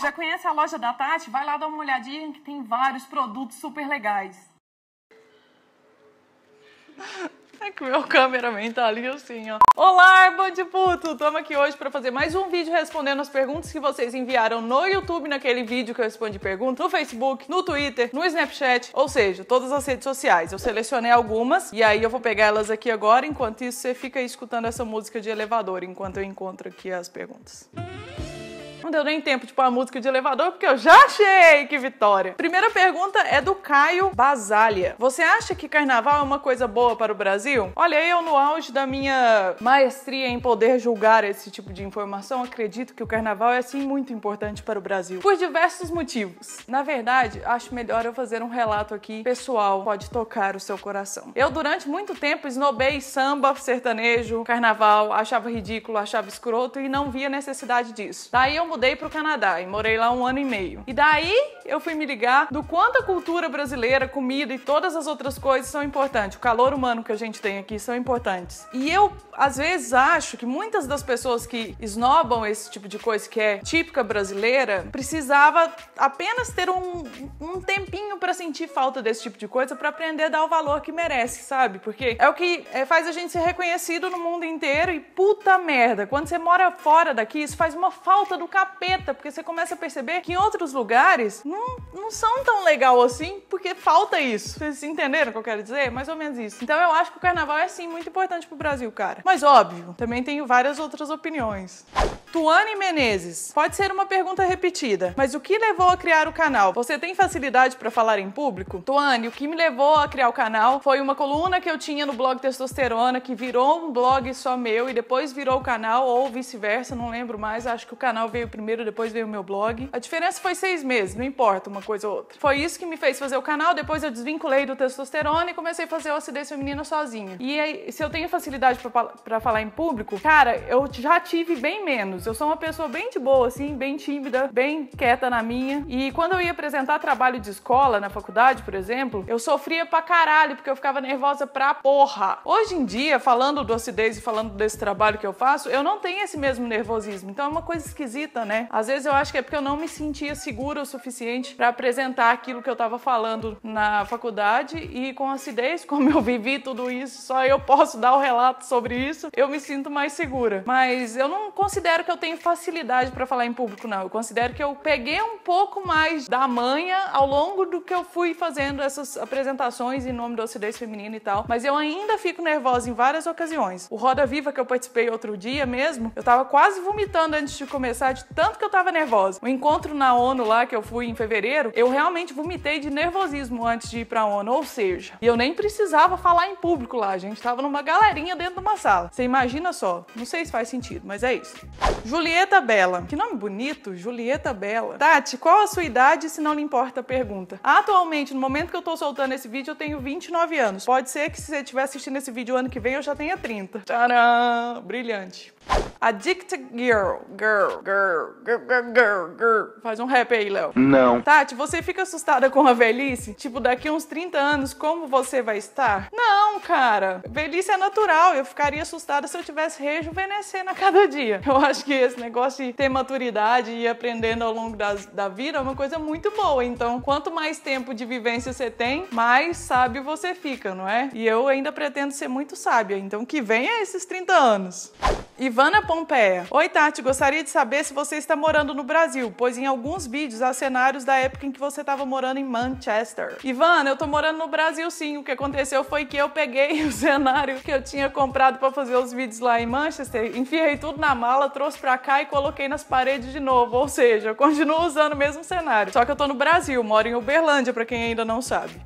já conhece a loja da Tati? Vai lá dar uma olhadinha que tem vários produtos super legais. É que meu cameraman tá ali assim, ó. Olá, de puto! Tamo aqui hoje para fazer mais um vídeo respondendo as perguntas que vocês enviaram no YouTube, naquele vídeo que eu respondi perguntas, no Facebook, no Twitter, no Snapchat, ou seja, todas as redes sociais. Eu selecionei algumas e aí eu vou pegar elas aqui agora. Enquanto isso, você fica aí escutando essa música de elevador enquanto eu encontro aqui as perguntas. Música não deu nem tempo de tipo, pôr a música de elevador, porque eu já achei que vitória. Primeira pergunta é do Caio Basalha. Você acha que carnaval é uma coisa boa para o Brasil? Olha, eu no auge da minha maestria em poder julgar esse tipo de informação, acredito que o carnaval é sim muito importante para o Brasil. Por diversos motivos. Na verdade, acho melhor eu fazer um relato aqui pessoal, pode tocar o seu coração. Eu durante muito tempo esnobei samba, sertanejo, carnaval, achava ridículo, achava escroto e não via necessidade disso. Daí eu mudei para o Canadá e morei lá um ano e meio. E daí eu fui me ligar do quanto a cultura brasileira, comida e todas as outras coisas são importantes. O calor humano que a gente tem aqui são importantes. E eu, às vezes, acho que muitas das pessoas que esnobam esse tipo de coisa que é típica brasileira precisava apenas ter um, um tempinho para sentir falta desse tipo de coisa para aprender a dar o valor que merece, sabe? Porque é o que é, faz a gente ser reconhecido no mundo inteiro e puta merda, quando você mora fora daqui, isso faz uma falta do caralho capeta, porque você começa a perceber que em outros lugares não, não são tão legal assim, porque falta isso. Vocês entenderam o que eu quero dizer? Mais ou menos isso. Então eu acho que o carnaval é sim muito importante pro Brasil, cara. Mas óbvio, também tenho várias outras opiniões. Tuane Menezes, pode ser uma pergunta repetida, mas o que levou a criar o canal? Você tem facilidade para falar em público? Tuane, o que me levou a criar o canal foi uma coluna que eu tinha no blog Testosterona, que virou um blog só meu e depois virou o canal, ou vice-versa, não lembro mais. Acho que o canal veio primeiro, depois veio o meu blog. A diferença foi seis meses, não importa uma coisa ou outra. Foi isso que me fez fazer o canal, depois eu desvinculei do Testosterona e comecei a fazer o ocidência feminina sozinha. E aí, se eu tenho facilidade para falar em público, cara, eu já tive bem menos anos. Eu sou uma pessoa bem de boa, assim, bem tímida, bem quieta na minha. E quando eu ia apresentar trabalho de escola na faculdade, por exemplo, eu sofria pra caralho, porque eu ficava nervosa pra porra. Hoje em dia, falando do acidez e falando desse trabalho que eu faço, eu não tenho esse mesmo nervosismo. Então é uma coisa esquisita, né? Às vezes eu acho que é porque eu não me sentia segura o suficiente para apresentar aquilo que eu tava falando na faculdade e com acidez, como eu vivi tudo isso, só eu posso dar o relato sobre isso, eu me sinto mais segura. Mas eu não considero que que eu tenho facilidade para falar em público, não. Eu considero que eu peguei um pouco mais da manha ao longo do que eu fui fazendo essas apresentações em nome da acidez feminina e tal. Mas eu ainda fico nervosa em várias ocasiões. O Roda Viva que eu participei outro dia mesmo, eu tava quase vomitando antes de começar, de tanto que eu tava nervosa. O encontro na ONU lá que eu fui em fevereiro, eu realmente vomitei de nervosismo antes de ir pra ONU, ou seja, eu nem precisava falar em público lá, a gente tava numa galerinha dentro de uma sala. Você imagina só. Não sei se faz sentido, mas é isso. Julieta Bela. Que nome bonito, Julieta Bela. Tati, qual a sua idade, se não lhe importa a pergunta? Atualmente, no momento que eu tô soltando esse vídeo, eu tenho 29 anos. Pode ser que se você estiver assistindo esse vídeo ano que vem, eu já tenha 30. Tcharam! Brilhante. Addicted Girl. Girl, girl, girl, girl, girl, girl. Faz um rap aí, Léo. Não. Tati, você fica assustada com a velhice? Tipo, daqui uns 30 anos, como você vai estar? Não, cara. Velhice é natural. Eu ficaria assustada se eu tivesse rejuvenescendo a cada dia. Eu acho que esse negócio de ter maturidade e ir aprendendo ao longo das, da vida é uma coisa muito boa. Então, quanto mais tempo de vivência você tem, mais sábio você fica, não é? E eu ainda pretendo ser muito sábia. Então, que venha esses 30 anos. Ivana Pompeia. Oi, Tati, gostaria de saber se você está morando no Brasil, pois em alguns vídeos há cenários da época em que você estava morando em Manchester. Ivana, eu tô morando no Brasil sim. O que aconteceu foi que eu peguei o cenário que eu tinha comprado para fazer os vídeos lá em Manchester, enfiei tudo na mala, trouxe para cá e coloquei nas paredes de novo. Ou seja, eu continuo usando o mesmo cenário. Só que eu tô no Brasil, moro em Uberlândia, para quem ainda não sabe.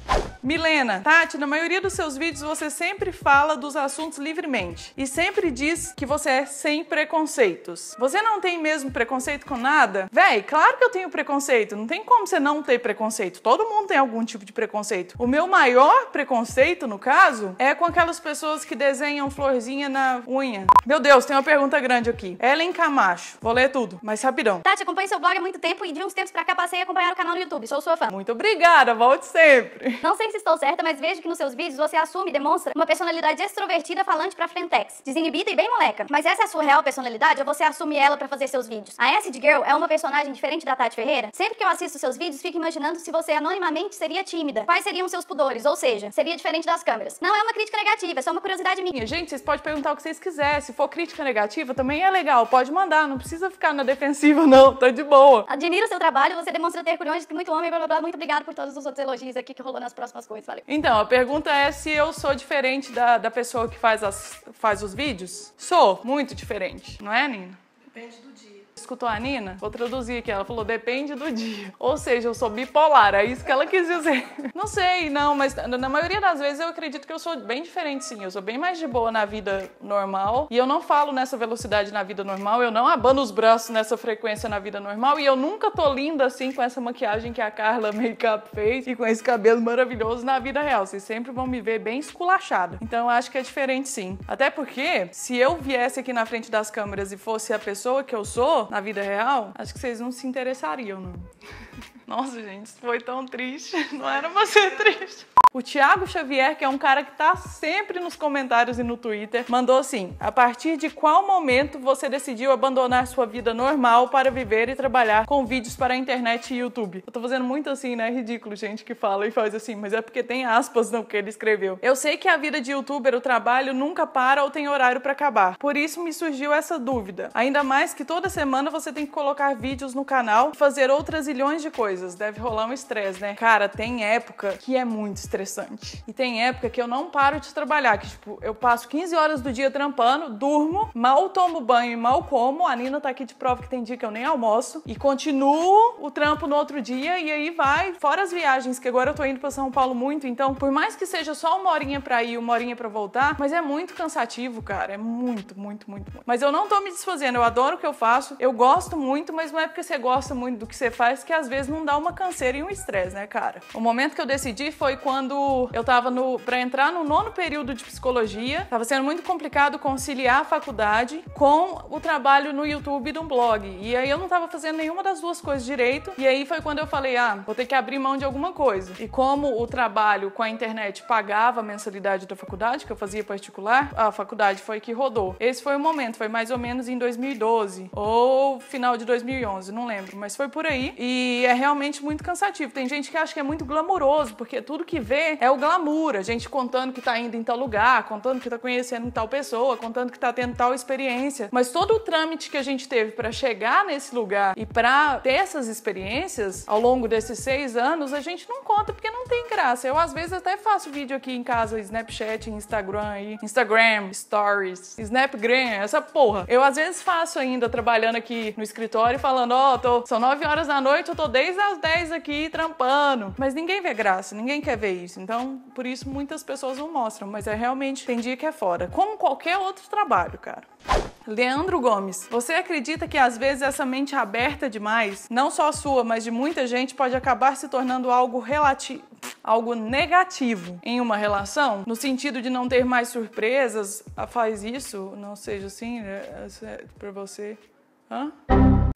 Milena, Tati, na maioria dos seus vídeos você sempre fala dos assuntos livremente e sempre diz que você é sem preconceitos. Você não tem mesmo preconceito com nada? Véi, claro que eu tenho preconceito. Não tem como você não ter preconceito. Todo mundo tem algum tipo de preconceito. O meu maior preconceito, no caso, é com aquelas pessoas que desenham florzinha na unha. Meu Deus, tem uma pergunta grande aqui. Ellen Camacho. Vou ler tudo, mas rapidão. Tati, acompanho seu blog há muito tempo e de uns tempos pra cá passei a acompanhar o canal no YouTube. Sou sua fã. Muito obrigada, volte sempre. Não sei se estou certa, mas vejo que nos seus vídeos você assume e demonstra uma personalidade extrovertida falante pra frentex, desinibida e bem moleca. Mas essa é a sua real personalidade ou você assume ela para fazer seus vídeos? A Acid Girl é uma personagem diferente da Tati Ferreira? Sempre que eu assisto seus vídeos, fico imaginando se você anonimamente seria tímida. Quais seriam seus pudores? Ou seja, seria diferente das câmeras. Não é uma crítica negativa, é só uma curiosidade minha. Gente, vocês podem perguntar o que vocês quiserem. Se for crítica negativa, também é legal. Pode mandar, não precisa ficar na defensiva, não. Tá de boa. Admiro seu trabalho, você demonstra ter curiosidade muito homem, blá blá blá. Muito obrigado por todos os outros elogios aqui que rolou nas próximas essas coisas. Valeu. Então, a pergunta é se eu sou diferente da, da pessoa que faz, as, faz os vídeos? Sou muito diferente, não é, Nina? Depende do dia. Escutou a Nina? Vou traduzir aqui. Ela falou, depende do dia. Ou seja, eu sou bipolar, é isso que ela quis dizer. Não sei, não, mas na maioria das vezes eu acredito que eu sou bem diferente, sim. Eu sou bem mais de boa na vida normal. E eu não falo nessa velocidade na vida normal, eu não abano os braços nessa frequência na vida normal. E eu nunca tô linda assim com essa maquiagem que a Carla Makeup fez e com esse cabelo maravilhoso na vida real. Vocês sempre vão me ver bem esculachada. Então eu acho que é diferente, sim. Até porque, se eu viesse aqui na frente das câmeras e fosse a pessoa que eu sou, na vida real, acho que vocês não se interessariam, não. Nossa, gente, isso foi tão triste. Não era pra ser triste. O Thiago Xavier, que é um cara que tá sempre nos comentários e no Twitter, mandou assim: "A partir de qual momento você decidiu abandonar sua vida normal para viver e trabalhar com vídeos para a internet e YouTube?". Eu tô fazendo muito assim, né? Ridículo, gente que fala e faz assim, mas é porque tem aspas no que ele escreveu. Eu sei que a vida de youtuber, o trabalho nunca para ou tem horário para acabar. Por isso me surgiu essa dúvida. Ainda mais que toda semana você tem que colocar vídeos no canal, fazer outras milhões de coisas. Deve rolar um estresse, né? Cara, tem época que é muito estressante estressante. E tem época que eu não paro de trabalhar, que tipo, eu passo 15 horas do dia trampando, durmo, mal tomo banho e mal como. A Nina tá aqui de prova que tem dia que eu nem almoço. E continuo o trampo no outro dia e aí vai. Fora as viagens, que agora eu tô indo pra São Paulo muito, então por mais que seja só uma horinha pra ir, uma horinha pra voltar, mas é muito cansativo, cara. É muito, muito, muito, muito. Mas eu não tô me desfazendo, eu adoro o que eu faço, eu gosto muito, mas não é porque você gosta muito do que você faz que às vezes não dá uma canseira e um estresse, né, cara? O momento que eu decidi foi quando quando eu tava no para entrar no nono período de psicologia, tava sendo muito complicado conciliar a faculdade com o trabalho no YouTube de um blog. E aí eu não tava fazendo nenhuma das duas coisas direito. E aí foi quando eu falei: "Ah, vou ter que abrir mão de alguma coisa". E como o trabalho com a internet pagava a mensalidade da faculdade, que eu fazia particular, a faculdade foi que rodou. Esse foi o momento, foi mais ou menos em 2012 ou final de 2011, não lembro, mas foi por aí. E é realmente muito cansativo. Tem gente que acha que é muito glamouroso, porque tudo que vê ver é o glamour, a gente contando que tá indo em tal lugar, contando que tá conhecendo tal pessoa, contando que tá tendo tal experiência. Mas todo o trâmite que a gente teve para chegar nesse lugar e para ter essas experiências ao longo desses seis anos, a gente não conta porque não tem graça. Eu às vezes até faço vídeo aqui em casa, Snapchat, Instagram Instagram, Stories, Snapgram, essa porra. Eu às vezes faço ainda trabalhando aqui no escritório falando, ó, oh, tô, são nove horas da noite, eu tô desde as dez aqui trampando. Mas ninguém vê graça, ninguém quer ver isso isso. Então, por isso muitas pessoas não mostram, mas é realmente tem dia que é fora, como qualquer outro trabalho, cara. Leandro Gomes, você acredita que às vezes essa mente aberta demais, não só sua, mas de muita gente, pode acabar se tornando algo relativo? algo negativo em uma relação, no sentido de não ter mais surpresas, ah, faz isso, não seja assim, é, é, é para você. Hã?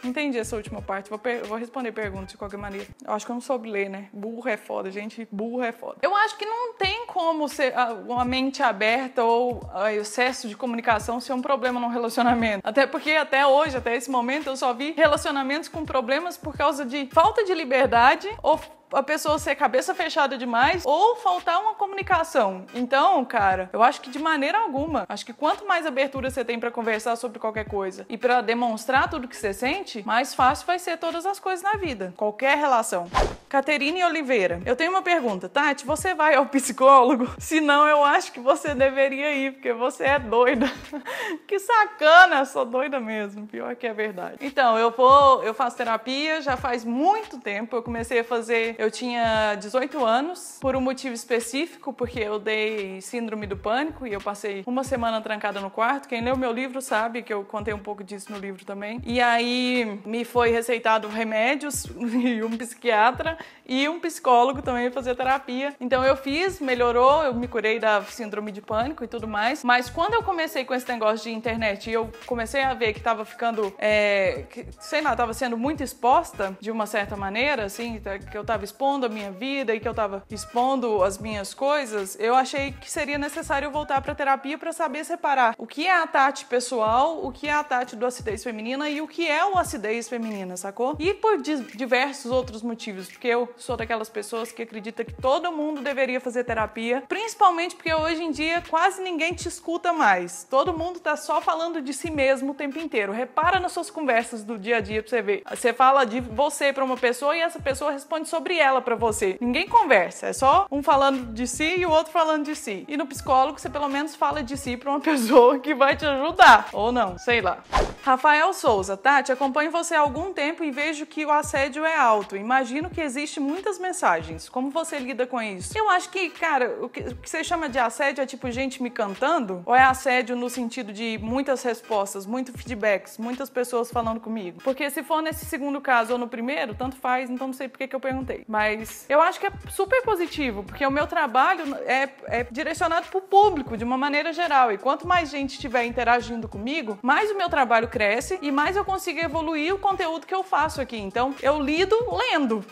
Entendi essa última parte. Vou, per... vou responder perguntas de qualquer maneira. Eu acho que eu não soube ler, né? Burro é foda, gente. Burro é foda. Eu acho que não tem como ser ah, uma mente aberta ou ah, excesso de comunicação ser um problema num relacionamento. Até porque até hoje, até esse momento, eu só vi relacionamentos com problemas por causa de falta de liberdade ou a pessoa ser cabeça fechada demais ou faltar uma comunicação. Então, cara, eu acho que de maneira alguma, acho que quanto mais abertura você tem para conversar sobre qualquer coisa e para demonstrar tudo que você sente, mais fácil vai ser todas as coisas na vida, qualquer relação. Caterine Oliveira, eu tenho uma pergunta, Tati, você vai ao psicólogo? Se não, eu acho que você deveria ir, porque você é doida. que sacana, eu sou doida mesmo, pior que é verdade. Então, eu vou, eu faço terapia já faz muito tempo, eu comecei a fazer eu tinha 18 anos, por um motivo específico, porque eu dei síndrome do pânico e eu passei uma semana trancada no quarto. Quem leu meu livro sabe que eu contei um pouco disso no livro também. E aí me foi receitado remédios e um psiquiatra e um psicólogo também fazer terapia. Então eu fiz, melhorou, eu me curei da síndrome de pânico e tudo mais. Mas quando eu comecei com esse negócio de internet e eu comecei a ver que tava ficando, é, que, sei lá, tava sendo muito exposta de uma certa maneira, assim, que eu tava expondo a minha vida e que eu estava expondo as minhas coisas, eu achei que seria necessário voltar para terapia para saber separar o que é a Tati pessoal, o que é a Tati do acidez feminina e o que é o acidez feminina, sacou? E por diversos outros motivos, porque eu sou daquelas pessoas que acredita que todo mundo deveria fazer terapia, principalmente porque hoje em dia quase ninguém te escuta mais. Todo mundo tá só falando de si mesmo o tempo inteiro. Repara nas suas conversas do dia a dia pra você ver. Você fala de você para uma pessoa e essa pessoa responde sobre ela para você. Ninguém conversa, é só um falando de si e o outro falando de si. E no psicólogo você pelo menos fala de si para uma pessoa que vai te ajudar ou não, sei lá. Rafael Souza, Tati, acompanho você há algum tempo e vejo que o assédio é alto. Imagino que existe muitas mensagens. Como você lida com isso? Eu acho que, cara, o que, o que você chama de assédio é tipo gente me cantando? Ou é assédio no sentido de muitas respostas, muito feedbacks, muitas pessoas falando comigo? Porque se for nesse segundo caso ou no primeiro, tanto faz, então não sei por que, que eu perguntei. Mas eu acho que é super positivo, porque o meu trabalho é, é direcionado para o público de uma maneira geral. E quanto mais gente estiver interagindo comigo, mais o meu trabalho cresce e mais eu consigo evoluir o conteúdo que eu faço aqui. Então eu lido lendo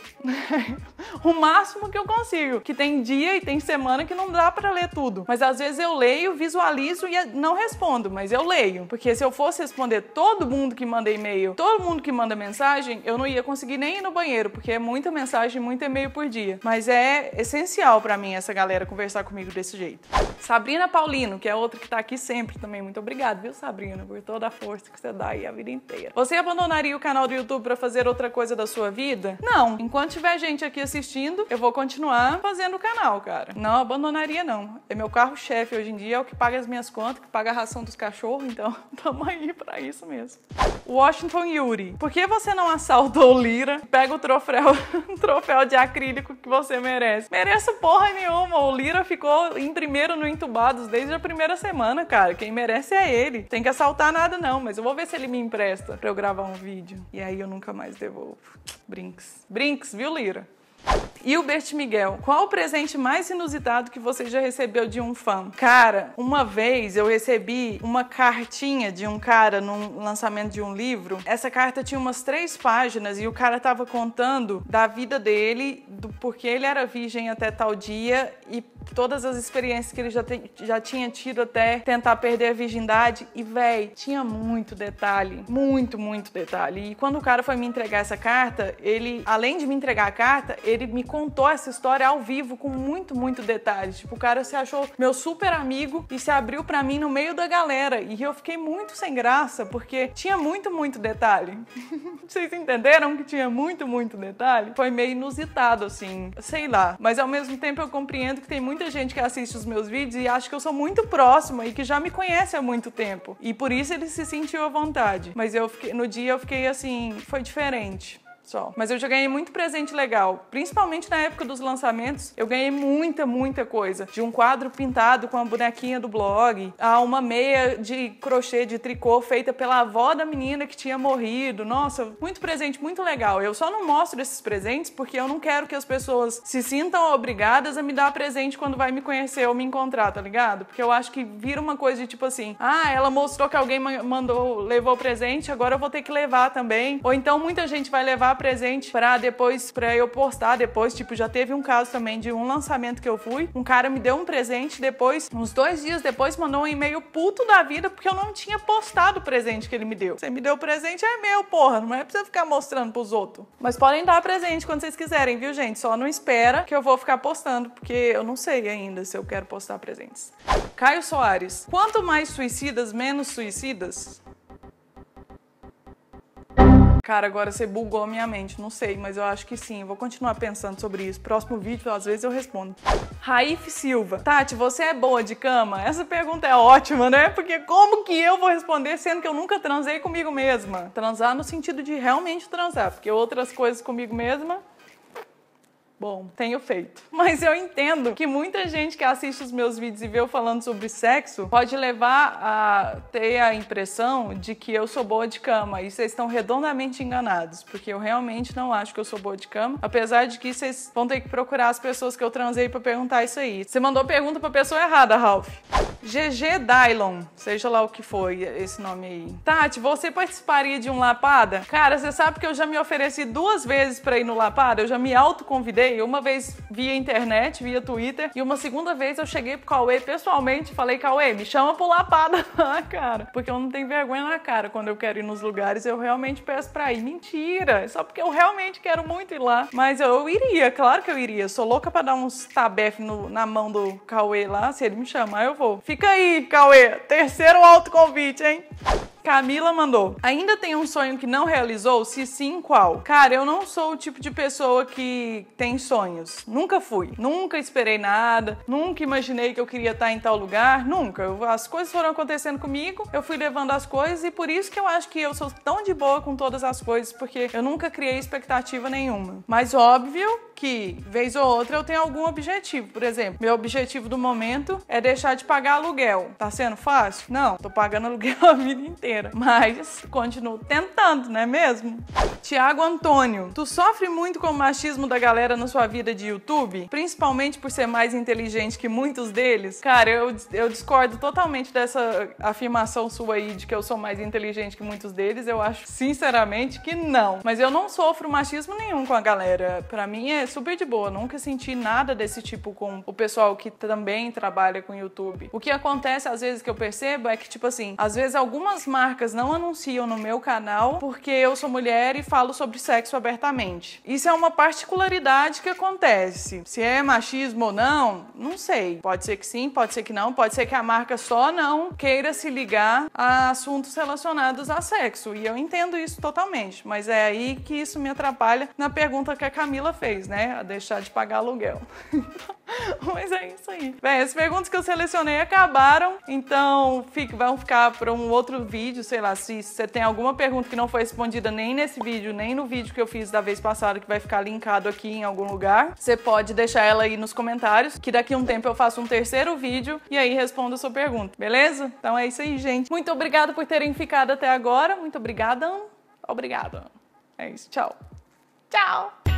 o máximo que eu consigo. Que tem dia e tem semana que não dá para ler tudo. Mas às vezes eu leio, visualizo e não respondo, mas eu leio. Porque se eu fosse responder todo mundo que manda e-mail, todo mundo que manda mensagem, eu não ia conseguir nem ir no banheiro, porque é muita mensagem muito e-mail por dia. Mas é essencial para mim essa galera conversar comigo desse jeito. Sabrina Paulino, que é outra que tá aqui sempre também. Muito obrigada, viu, Sabrina, por toda a força que você dá aí a vida inteira. Você abandonaria o canal do YouTube para fazer outra coisa da sua vida? Não. Enquanto tiver gente aqui assistindo, eu vou continuar fazendo o canal, cara. Não abandonaria, não. É meu carro-chefe hoje em dia, é o que paga as minhas contas, que paga a ração dos cachorros, então tamo aí pra isso mesmo. Washington Yuri, por que você não assaltou Lira? Pega o troféu, troféu de acrílico que você merece. Mereço porra nenhuma. O Lira ficou em primeiro no entubados desde a primeira semana, cara. Quem merece é ele. Tem que assaltar nada, não, mas eu vou ver se ele me empresta pra eu gravar um vídeo. E aí eu nunca mais devolvo. Brinks. Brinks, viu, Lira? Hilbert Miguel, qual o presente mais inusitado que você já recebeu de um fã? Cara, uma vez eu recebi uma cartinha de um cara num lançamento de um livro. Essa carta tinha umas três páginas e o cara tava contando da vida dele, do porque ele era virgem até tal dia e todas as experiências que ele já, já tinha tido até tentar perder a virgindade. E, véi, tinha muito detalhe. Muito, muito detalhe. E quando o cara foi me entregar essa carta, ele, além de me entregar a carta, ele me contou essa história ao vivo com muito, muito detalhe. Tipo, o cara se achou meu super amigo e se abriu para mim no meio da galera. E eu fiquei muito sem graça, porque tinha muito, muito detalhe. Vocês entenderam que tinha muito, muito detalhe? Foi meio inusitado, assim. Sei lá. Mas ao mesmo tempo eu compreendo que tem muito muita gente que assiste os meus vídeos e acha que eu sou muito próxima e que já me conhece há muito tempo. E por isso ele se sentiu à vontade. Mas eu fiquei, no dia eu fiquei assim, foi diferente só. Mas eu já ganhei muito presente legal. Principalmente na época dos lançamentos, eu ganhei muita, muita coisa. De um quadro pintado com a bonequinha do blog, a uma meia de crochê de tricô feita pela avó da menina que tinha morrido. Nossa, muito presente, muito legal. Eu só não mostro esses presentes porque eu não quero que as pessoas se sintam obrigadas a me dar presente quando vai me conhecer ou me encontrar, tá ligado? Porque eu acho que vira uma coisa de tipo assim: ah, ela mostrou que alguém mandou, levou presente, agora eu vou ter que levar também. Ou então muita gente vai levar presente para depois, para eu postar depois. Tipo, já teve um caso também de um lançamento que eu fui, um cara me deu um presente depois, uns dois dias depois, mandou um e-mail puto da vida porque eu não tinha postado o presente que ele me deu. Você me deu o presente, é meu, porra, não é pra você ficar mostrando pros outros. Mas podem dar presente quando vocês quiserem, viu, gente? Só não espera que eu vou ficar postando, porque eu não sei ainda se eu quero postar presentes. Caio Soares. Quanto mais suicidas, menos suicidas? Cara, agora você bugou a minha mente, não sei, mas eu acho que sim. Vou continuar pensando sobre isso. Próximo vídeo, às vezes eu respondo. Raif Silva. Tati, você é boa de cama? Essa pergunta é ótima, né? Porque como que eu vou responder sendo que eu nunca transei comigo mesma? Transar no sentido de realmente transar, porque outras coisas comigo mesma Bom, tenho feito. Mas eu entendo que muita gente que assiste os meus vídeos e vê eu falando sobre sexo pode levar a ter a impressão de que eu sou boa de cama. E vocês estão redondamente enganados, porque eu realmente não acho que eu sou boa de cama. Apesar de que vocês vão ter que procurar as pessoas que eu transei para perguntar isso aí. Você mandou pergunta pra pessoa errada, Ralph. GG Dylon, seja lá o que foi esse nome aí. Tati, você participaria de um Lapada? Cara, você sabe que eu já me ofereci duas vezes para ir no Lapada, eu já me autoconvidei, uma vez via internet, via Twitter, e uma segunda vez eu cheguei pro Cauê pessoalmente e falei, Cauê, me chama pro Lapada lá, cara, porque eu não tenho vergonha na cara quando eu quero ir nos lugares, eu realmente peço pra ir. Mentira, é só porque eu realmente quero muito ir lá, mas eu iria, claro que eu iria, sou louca pra dar uns tabef no, na mão do Cauê lá, se ele me chamar eu vou. Fica Fica aí, Cauê. Terceiro autoconvite, hein? Camila mandou. Ainda tem um sonho que não realizou? Se sim, qual? Cara, eu não sou o tipo de pessoa que tem sonhos. Nunca fui. Nunca esperei nada. Nunca imaginei que eu queria estar em tal lugar. Nunca. as coisas foram acontecendo comigo. Eu fui levando as coisas e por isso que eu acho que eu sou tão de boa com todas as coisas, porque eu nunca criei expectativa nenhuma. Mas óbvio que, vez ou outra, eu tenho algum objetivo. Por exemplo, meu objetivo do momento é deixar de pagar aluguel. Tá sendo fácil? Não. Tô pagando aluguel a vida inteira mas continuo tentando, não é mesmo? Tiago Antônio, tu sofre muito com o machismo da galera na sua vida de YouTube? Principalmente por ser mais inteligente que muitos deles? Cara, eu, eu discordo totalmente dessa afirmação sua aí de que eu sou mais inteligente que muitos deles. Eu acho, sinceramente, que não. Mas eu não sofro machismo nenhum com a galera. Pra mim é super de boa. Nunca senti nada desse tipo com o pessoal que também trabalha com YouTube. O que acontece às vezes que eu percebo é que, tipo assim, às vezes algumas marcas não anunciam no meu canal porque eu sou mulher e faço falo sobre sexo abertamente. Isso é uma particularidade que acontece. Se é machismo ou não, não sei. Pode ser que sim, pode ser que não, pode ser que a marca só não queira se ligar a assuntos relacionados a sexo. E eu entendo isso totalmente, mas é aí que isso me atrapalha na pergunta que a Camila fez, né? A deixar de pagar aluguel. mas é isso aí. Bem, as perguntas que eu selecionei acabaram, então fique, vão ficar para um outro vídeo, sei lá, se você tem alguma pergunta que não foi respondida nem nesse vídeo vídeo, nem no vídeo que eu fiz da vez passada, que vai ficar linkado aqui em algum lugar, você pode deixar ela aí nos comentários, que daqui a um tempo eu faço um terceiro vídeo e aí respondo a sua pergunta, beleza? Então é isso aí, gente. Muito obrigada por terem ficado até agora. Muito obrigada. Obrigada. É isso. Tchau. Tchau.